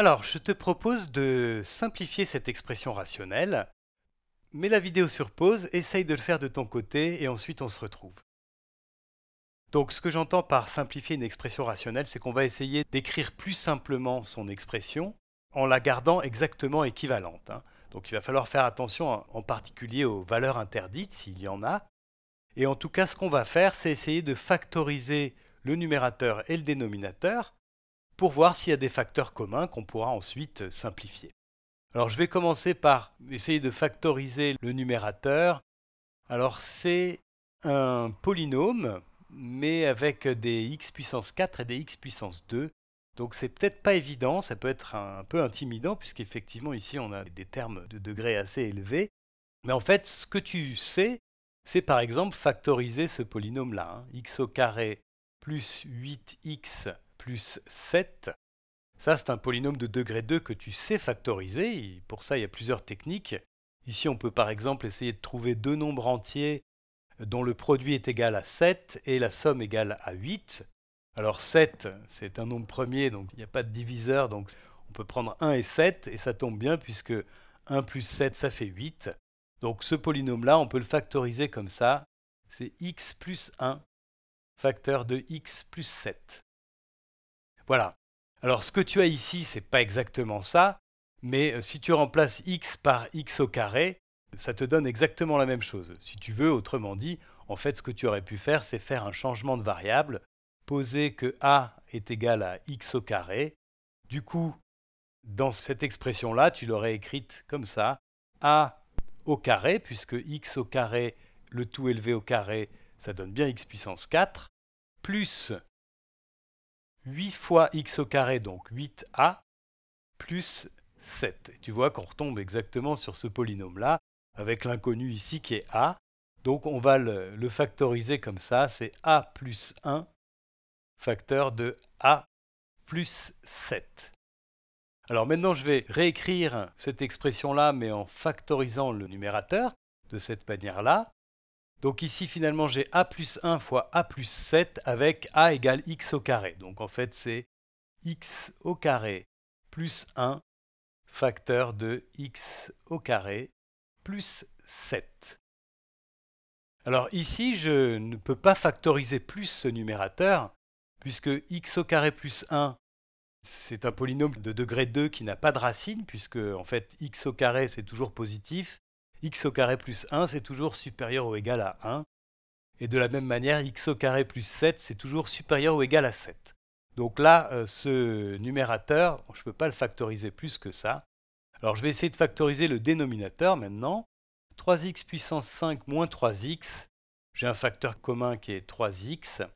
Alors, je te propose de simplifier cette expression rationnelle. Mets la vidéo sur pause, essaye de le faire de ton côté et ensuite on se retrouve. Donc ce que j'entends par simplifier une expression rationnelle, c'est qu'on va essayer d'écrire plus simplement son expression en la gardant exactement équivalente. Hein. Donc il va falloir faire attention hein, en particulier aux valeurs interdites, s'il y en a. Et en tout cas, ce qu'on va faire, c'est essayer de factoriser le numérateur et le dénominateur pour voir s'il y a des facteurs communs qu'on pourra ensuite simplifier. Alors je vais commencer par essayer de factoriser le numérateur. Alors c'est un polynôme, mais avec des x puissance 4 et des x puissance 2. Donc c'est peut-être pas évident, ça peut être un peu intimidant, puisqu'effectivement ici on a des termes de degrés assez élevés. Mais en fait, ce que tu sais, c'est par exemple factoriser ce polynôme-là. Hein. x au carré plus 8x 7. Ça, c'est un polynôme de degré 2 que tu sais factoriser. Pour ça, il y a plusieurs techniques. Ici, on peut par exemple essayer de trouver deux nombres entiers dont le produit est égal à 7 et la somme égale à 8. Alors 7, c'est un nombre premier, donc il n'y a pas de diviseur, donc on peut prendre 1 et 7, et ça tombe bien puisque 1 plus 7, ça fait 8. Donc ce polynôme-là, on peut le factoriser comme ça. C'est x plus 1, facteur de x plus 7. Voilà. Alors ce que tu as ici, c'est pas exactement ça, mais euh, si tu remplaces x par x au carré, ça te donne exactement la même chose. Si tu veux, autrement dit, en fait ce que tu aurais pu faire, c'est faire un changement de variable, poser que a est égal à x au carré. Du coup, dans cette expression-là, tu l'aurais écrite comme ça, a au carré, puisque x au carré, le tout élevé au carré, ça donne bien x puissance 4, plus 8 fois x au carré, donc 8a, plus 7. tu vois qu'on retombe exactement sur ce polynôme-là, avec l'inconnu ici qui est a. Donc on va le, le factoriser comme ça, c'est a plus 1, facteur de a plus 7. Alors maintenant, je vais réécrire cette expression-là, mais en factorisant le numérateur de cette manière-là. Donc ici finalement j'ai a plus 1 fois a plus 7 avec a égale x au carré. Donc en fait c'est x au carré plus 1 facteur de x au carré plus 7. Alors ici je ne peux pas factoriser plus ce numérateur puisque x au carré plus 1 c'est un polynôme de degré 2 qui n'a pas de racine puisque en fait x au carré c'est toujours positif x au carré plus 1, c'est toujours supérieur ou égal à 1. Et de la même manière, x au carré plus 7, c'est toujours supérieur ou égal à 7. Donc là, euh, ce numérateur, je ne peux pas le factoriser plus que ça. Alors je vais essayer de factoriser le dénominateur maintenant. 3x puissance 5 moins 3x. J'ai un facteur commun qui est 3x.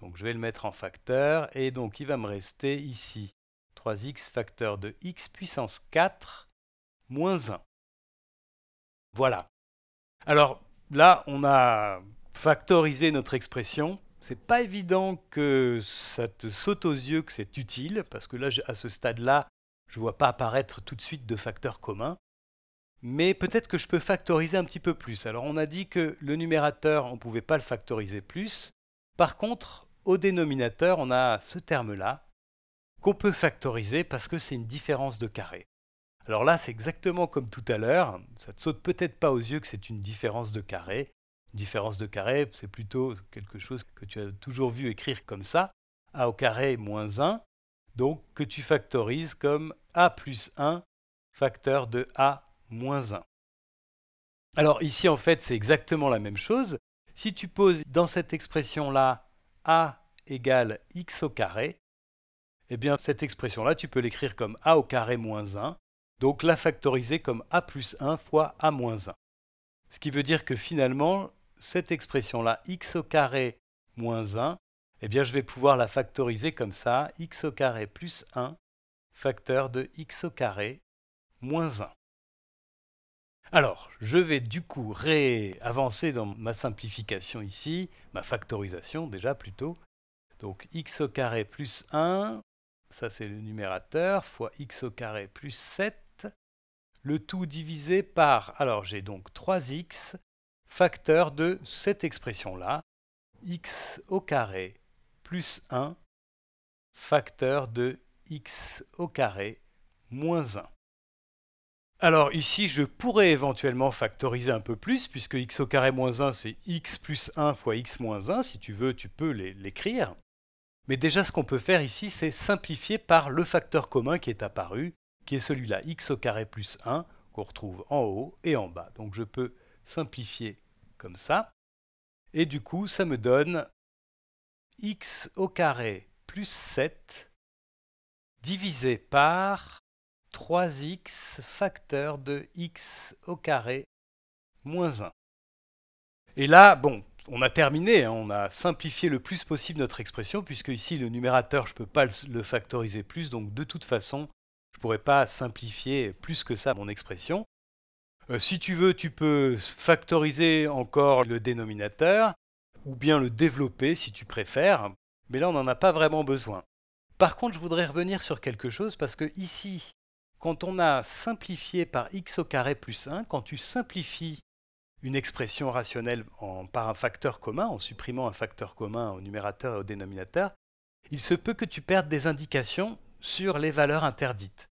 Donc je vais le mettre en facteur. Et donc il va me rester ici 3x facteur de x puissance 4 moins 1. Voilà. Alors là, on a factorisé notre expression. C'est pas évident que ça te saute aux yeux que c'est utile, parce que là, à ce stade-là, je ne vois pas apparaître tout de suite de facteurs communs. Mais peut-être que je peux factoriser un petit peu plus. Alors on a dit que le numérateur, on ne pouvait pas le factoriser plus. Par contre, au dénominateur, on a ce terme-là qu'on peut factoriser parce que c'est une différence de carré. Alors là, c'est exactement comme tout à l'heure. Ça te saute peut-être pas aux yeux que c'est une différence de carré. Une différence de carré, c'est plutôt quelque chose que tu as toujours vu écrire comme ça. a au carré moins 1, donc que tu factorises comme a plus 1 facteur de a moins 1. Alors ici, en fait, c'est exactement la même chose. Si tu poses dans cette expression-là a égale x au carré, eh bien cette expression-là, tu peux l'écrire comme a au carré moins 1 donc la factoriser comme a plus 1 fois a moins 1. Ce qui veut dire que finalement, cette expression-là, x au carré moins 1, eh bien je vais pouvoir la factoriser comme ça, x au carré plus 1, facteur de x au carré moins 1. Alors, je vais du coup réavancer dans ma simplification ici, ma factorisation déjà plutôt. Donc x au carré plus 1, ça c'est le numérateur, fois x au carré plus 7, le tout divisé par, alors j'ai donc 3x, facteur de cette expression-là, x au carré plus 1, facteur de x au carré moins 1. Alors ici, je pourrais éventuellement factoriser un peu plus, puisque x au carré moins 1, c'est x plus 1 fois x moins 1. Si tu veux, tu peux l'écrire. Mais déjà, ce qu'on peut faire ici, c'est simplifier par le facteur commun qui est apparu, qui est celui-là, x au carré plus 1, qu'on retrouve en haut et en bas. Donc je peux simplifier comme ça. Et du coup, ça me donne x au carré plus 7 divisé par 3x facteur de x au carré moins 1. Et là, bon, on a terminé, hein. on a simplifié le plus possible notre expression, puisque ici le numérateur, je ne peux pas le factoriser plus, donc de toute façon, je pourrais pas simplifier plus que ça mon expression. Euh, si tu veux, tu peux factoriser encore le dénominateur, ou bien le développer si tu préfères, mais là on n'en a pas vraiment besoin. Par contre, je voudrais revenir sur quelque chose parce que ici, quand on a simplifié par x au carré plus 1, quand tu simplifies une expression rationnelle par un facteur commun, en supprimant un facteur commun au numérateur et au dénominateur, il se peut que tu perdes des indications sur les valeurs interdites.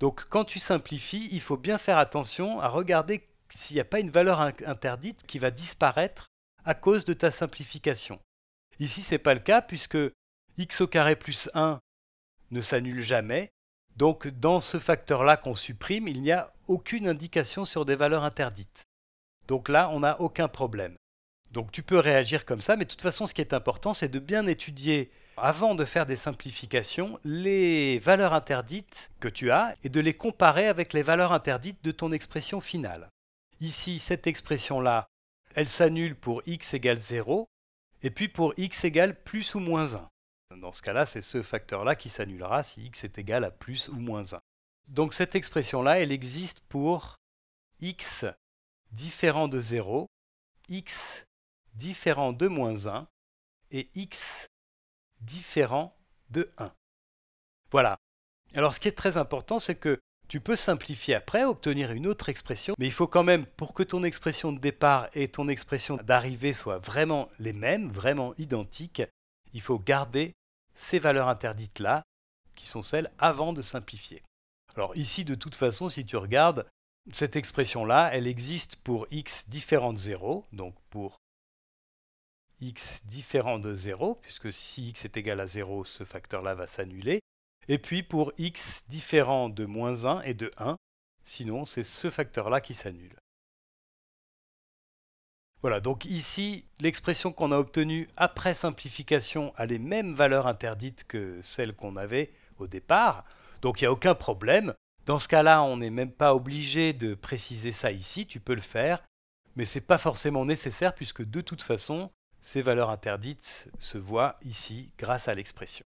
Donc quand tu simplifies, il faut bien faire attention à regarder s'il n'y a pas une valeur interdite qui va disparaître à cause de ta simplification. Ici, ce n'est pas le cas puisque x au carré plus 1 ne s'annule jamais. Donc dans ce facteur-là qu'on supprime, il n'y a aucune indication sur des valeurs interdites. Donc là, on n'a aucun problème. Donc tu peux réagir comme ça, mais de toute façon, ce qui est important, c'est de bien étudier avant de faire des simplifications, les valeurs interdites que tu as et de les comparer avec les valeurs interdites de ton expression finale. Ici, cette expression-là, elle s'annule pour x égale 0 et puis pour x égale plus ou moins 1. Dans ce cas-là, c'est ce facteur-là qui s'annulera si x est égal à plus ou moins 1. Donc cette expression-là, elle existe pour x différent de 0, x différent de moins 1 et x différent de 1. Voilà. Alors ce qui est très important, c'est que tu peux simplifier après, obtenir une autre expression, mais il faut quand même, pour que ton expression de départ et ton expression d'arrivée soient vraiment les mêmes, vraiment identiques, il faut garder ces valeurs interdites-là, qui sont celles avant de simplifier. Alors ici, de toute façon, si tu regardes, cette expression-là, elle existe pour x différent de 0, donc pour x différent de 0, puisque si x est égal à 0, ce facteur-là va s'annuler. Et puis pour x différent de moins 1 et de 1, sinon c'est ce facteur-là qui s'annule. Voilà, donc ici, l'expression qu'on a obtenue après simplification a les mêmes valeurs interdites que celles qu'on avait au départ, donc il n'y a aucun problème. Dans ce cas-là, on n'est même pas obligé de préciser ça ici, tu peux le faire, mais ce n'est pas forcément nécessaire puisque de toute façon, ces valeurs interdites se voient ici grâce à l'expression.